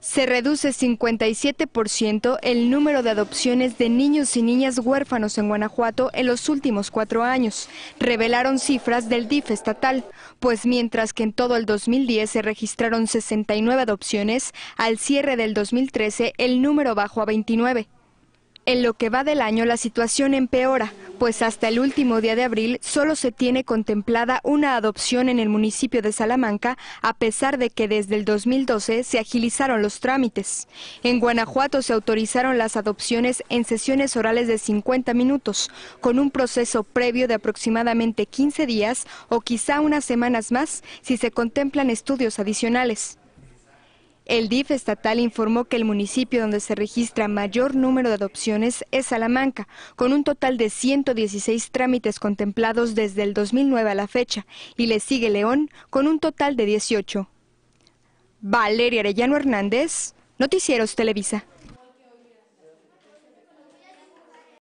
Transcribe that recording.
se reduce 57% el número de adopciones de niños y niñas huérfanos en Guanajuato en los últimos cuatro años, revelaron cifras del DIF estatal, pues mientras que en todo el 2010 se registraron 69 adopciones, al cierre del 2013 el número bajó a 29. En lo que va del año la situación empeora, pues hasta el último día de abril solo se tiene contemplada una adopción en el municipio de Salamanca, a pesar de que desde el 2012 se agilizaron los trámites. En Guanajuato se autorizaron las adopciones en sesiones orales de 50 minutos, con un proceso previo de aproximadamente 15 días o quizá unas semanas más si se contemplan estudios adicionales. El DIF estatal informó que el municipio donde se registra mayor número de adopciones es Salamanca, con un total de 116 trámites contemplados desde el 2009 a la fecha, y le sigue León con un total de 18. Valeria Arellano Hernández, Noticieros Televisa.